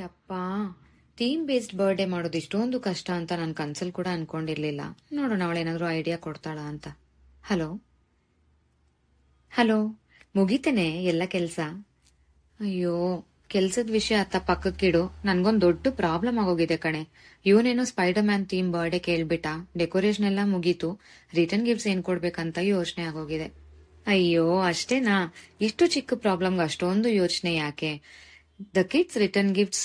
ಯಪ್ಪಾ theme based birthday ಮಾಡೋದು ಇಷ್ಟೊಂದು ಕಷ್ಟ ಅಂತ ನನ್ನ ಕನ್ಸಲ್ ಕೂಡ ಅನ್ಕೊಂಡಿರ್ಲಿಲ್ಲ ನೋಡೋಣ ಅವಳೇನಾದ್ರೂ ಐಡಿಯಾ ಕೊಡ್ತಾಳ ಅಂತ ಹಲೋ ಹಲೋ ಮುಗಿತೇನೆ ಎಲ್ಲ ಕೆಲಸ ಅಯ್ಯೋ ಕೆಲಸದ ವಿಷಯ ಅತ್ತ ಪಕ್ಕಕ್ಕಿಡು ನನ್ಗೊಂದ್ ದೊಡ್ಡ ಪ್ರಾಬ್ಲಮ್ ಆಗೋಗಿದೆ ಕಣೆ ಇವನೇನೋ ಸ್ಪೈಡರ್ ಮ್ಯಾನ್ ಥೀಮ್ ಬರ್ಡೇ ಕೇಳ್ಬಿಟ್ಟ ಡೆಕೋರೇಷನ್ ಎಲ್ಲ ಮುಗೀತು ರಿಟರ್ನ್ ಗಿಫ್ಟ್ಸ್ ಏನ್ ಕೊಡ್ಬೇಕಂತ ಯೋಚನೆ ಆಗೋಗಿದೆ ಅಯ್ಯೋ ಅಷ್ಟೇನಾ ಇಷ್ಟು ಚಿಕ್ಕ ಪ್ರಾಬ್ಲಮ್ಗೆ ಅಷ್ಟೊಂದು ಯೋಚನೆ ಯಾಕೆ the kids return gifts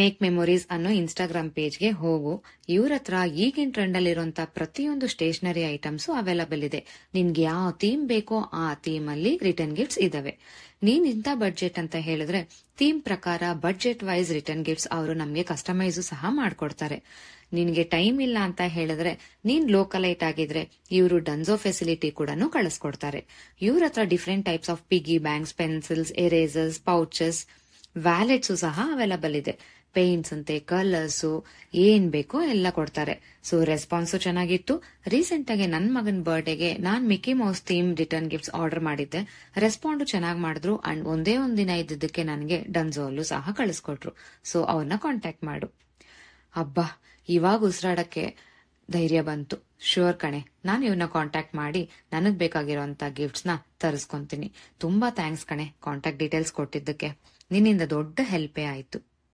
make memories ಅನ್ನೋ ಇನ್ಸ್ಟಾಗ್ರಾಮ್ ಪೇಜ್ಗೆ ಹೋಗು ಇವ್ರ ಹತ್ರ ಈಗಿನ ಟ್ರೆಂಡ್ ಅಲ್ಲಿರುವಂತಹ ಪ್ರತಿಯೊಂದು ಸ್ಟೇಷನರಿ ಐಟಮ್ಸ್ ಅವೈಲಬಲ್ ಇದೆ ನಿನ್ಗೆ ಯಾವ ಥೀಮ್ ಬೇಕೋ ಆ ಥೀಮ್ ಅಲ್ಲಿ ರಿಟರ್ನ್ ಗಿಫ್ಟ್ಸ್ ಇದಾವೆ ನೀನ್ ಇಂಥ ಬಡ್ಜೆಟ್ ಅಂತ ಹೇಳಿದ್ರೆ ಥೀಮ್ ಪ್ರಕಾರ ಬಡ್ಜೆಟ್ ವೈಸ್ ರಿಟರ್ನ್ ಗಿಫ್ಟ್ಸ್ ಅವರು ನಮಗೆ ಕಸ್ಟಮೈಸ್ ಸಹ ಮಾಡ್ಕೊಡ್ತಾರೆ ನಿನ್ಗೆ ಟೈಮ್ ಇಲ್ಲ ಅಂತ ಹೇಳಿದ್ರೆ ನೀನ್ ಲೋಕಲೈಟ್ ಆಗಿದ್ರೆ ಇವರು ಡನ್ಸೋ ಫೆಸಿಲಿಟಿ ಕೂಡ ಕಳಿಸ್ಕೊಡ್ತಾರೆ ಇವ್ರ ಹತ್ರ different types of piggy banks pencils erasers pouches wallets ಸಹ ಅವೈಲಬಲ್ ಇದೆ ಪೇಂಟ್ಸ್ ಅಂತೆ ಕಲರ್ಸು ಏನ್ ಬೇಕೋ ಎಲ್ಲ ಕೊಡ್ತಾರೆ ಸೊ ರೆಸ್ಪಾನ್ಸು ಚೆನ್ನಾಗಿತ್ತು ರೀಸೆಂಟ್ ಆಗಿ ನನ್ನ ಮಗನ್ ಬರ್ಡೇಗೆ ನಾನ್ Mickey Mouse theme return gifts order ಮಾಡಿದ್ದೆ ರೆಸ್ಪಾಂಡು ಚೆನ್ನಾಗಿ ಮಾಡಿದ್ರು ಅಂಡ್ ಒಂದೇ ಒಂದ್ ದಿನ ಇದ್ದಿದ್ದಕ್ಕೆ ನನಗೆ ಡನ್ಸೋಲ್ಲು ಸಹ ಕಳಿಸ್ಕೊಟ್ರು ಸೊ ಅವ್ರನ್ನ ಕಾಂಟ್ಯಾಕ್ಟ್ ಮಾಡು ಅಬ್ಬಾ ಇವಾಗ ಉಸಿರಾಡಕ್ಕೆ ಧೈರ್ಯ ಬಂತು ಶ್ಯೂರ್ ಕಣೆ ನಾನು ಇವನ್ನ ಕಾಂಟ್ಯಾಕ್ಟ್ ಮಾಡಿ ನನಗ್ ಬೇಕಾಗಿರುವಂತ ಗಿಫ್ಟ್ಸ್ ನ ತರಿಸ್ಕೊಂತೀನಿ ತುಂಬಾ ಥ್ಯಾಂಕ್ಸ್ ಕಣೆ ಕಾಂಟ್ಯಾಕ್ಟ್ ಡೀಟೇಲ್ಸ್ ಕೊಟ್ಟಿದ್ದಕ್ಕೆ ನಿನ್ನಿಂದ ದೊಡ್ಡ ಹೆಲ್ಪೇ ಆಯ್ತು